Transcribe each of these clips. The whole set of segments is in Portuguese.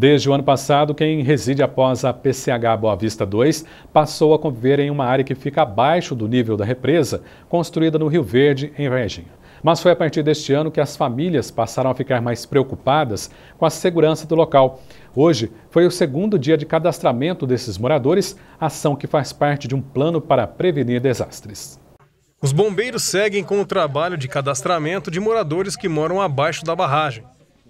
Desde o ano passado, quem reside após a PCH Boa Vista 2 passou a conviver em uma área que fica abaixo do nível da represa, construída no Rio Verde, em Varginha. Mas foi a partir deste ano que as famílias passaram a ficar mais preocupadas com a segurança do local. Hoje foi o segundo dia de cadastramento desses moradores, ação que faz parte de um plano para prevenir desastres. Os bombeiros seguem com o trabalho de cadastramento de moradores que moram abaixo da barragem.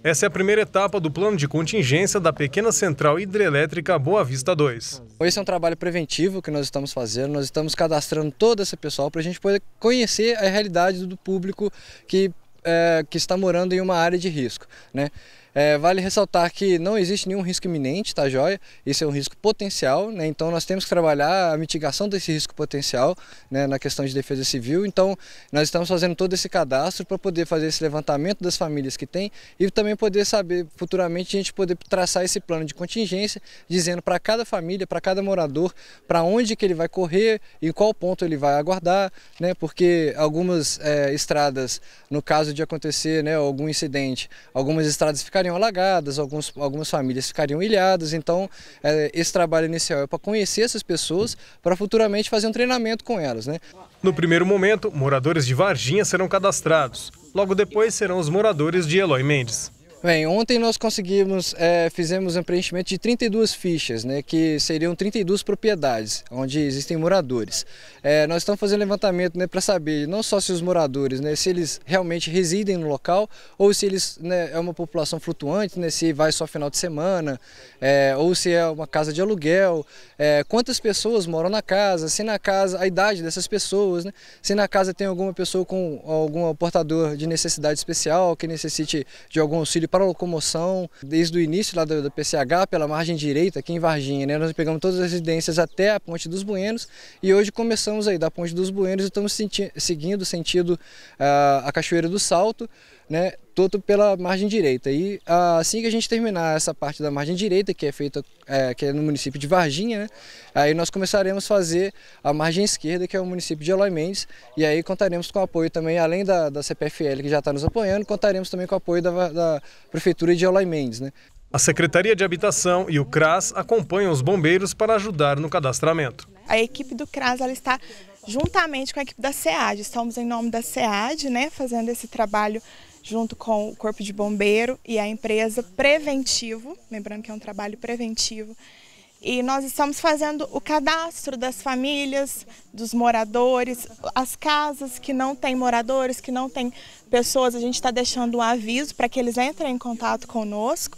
Essa é a primeira etapa do plano de contingência da pequena central hidrelétrica Boa Vista 2. Esse é um trabalho preventivo que nós estamos fazendo, nós estamos cadastrando todo esse pessoal para a gente poder conhecer a realidade do público que, é, que está morando em uma área de risco. Né? É, vale ressaltar que não existe nenhum risco iminente, tá joia? Isso é um risco potencial, né? Então nós temos que trabalhar a mitigação desse risco potencial né, na questão de defesa civil. Então nós estamos fazendo todo esse cadastro para poder fazer esse levantamento das famílias que tem e também poder saber futuramente a gente poder traçar esse plano de contingência, dizendo para cada família, para cada morador, para onde que ele vai correr, em qual ponto ele vai aguardar, né? Porque algumas é, estradas, no caso de acontecer né, algum incidente, algumas estradas ficam ficariam alagadas, alguns, algumas famílias ficariam ilhadas. Então, é, esse trabalho inicial é para conhecer essas pessoas, para futuramente fazer um treinamento com elas. Né? No primeiro momento, moradores de Varginha serão cadastrados. Logo depois serão os moradores de Eloy Mendes. Bem, ontem nós conseguimos, é, fizemos um preenchimento de 32 fichas, né, que seriam 32 propriedades, onde existem moradores. É, nós estamos fazendo levantamento né, para saber não só se os moradores, né, se eles realmente residem no local ou se eles né, é uma população flutuante, né, se vai só final de semana, é, ou se é uma casa de aluguel, é, quantas pessoas moram na casa, se na casa, a idade dessas pessoas, né, se na casa tem alguma pessoa com algum portador de necessidade especial, que necessite de algum auxílio para a locomoção, desde o início lá do, do PCH, pela margem direita, aqui em Varginha. Né? Nós pegamos todas as residências até a Ponte dos Buenos e hoje começamos aí da Ponte dos Buenos e estamos senti seguindo sentido uh, a Cachoeira do Salto, né? todo pela margem direita. E ah, assim que a gente terminar essa parte da margem direita, que é feita é, que é no município de Varginha, né? aí nós começaremos a fazer a margem esquerda, que é o município de Eloy Mendes, e aí contaremos com o apoio também, além da, da CPFL que já está nos apoiando, contaremos também com o apoio da, da Prefeitura de Eloy Mendes. Né? A Secretaria de Habitação e o CRAS acompanham os bombeiros para ajudar no cadastramento. A equipe do CRAS ela está juntamente com a equipe da SEAD, estamos em nome da SEAD, né, fazendo esse trabalho junto com o Corpo de Bombeiro e a empresa Preventivo, lembrando que é um trabalho preventivo. E nós estamos fazendo o cadastro das famílias, dos moradores, as casas que não têm moradores, que não têm pessoas, a gente está deixando um aviso para que eles entrem em contato conosco,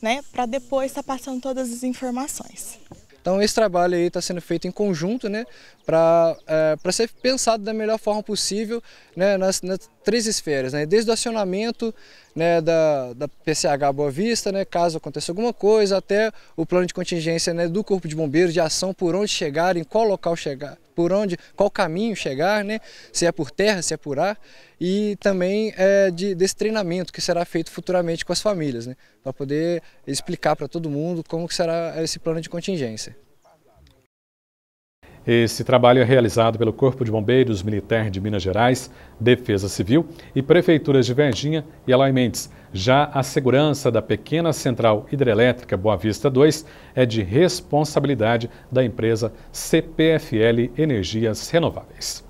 né, para depois estar tá passando todas as informações. Então esse trabalho aí está sendo feito em conjunto, né, para é, ser pensado da melhor forma possível, né, nas, nas três esferas, né, desde o acionamento né, da, da PCH Boa Vista, né, caso aconteça alguma coisa, até o plano de contingência né, do Corpo de Bombeiros, de ação por onde chegar, em qual local chegar, por onde, qual caminho chegar, né? se é por terra, se é por ar, e também é, de, desse treinamento que será feito futuramente com as famílias, né? para poder explicar para todo mundo como será esse plano de contingência. Esse trabalho é realizado pelo Corpo de Bombeiros Militar de Minas Gerais, Defesa Civil e Prefeituras de Verginha e Alaimentes. Já a segurança da pequena central hidrelétrica Boa Vista 2 é de responsabilidade da empresa CPFL Energias Renováveis.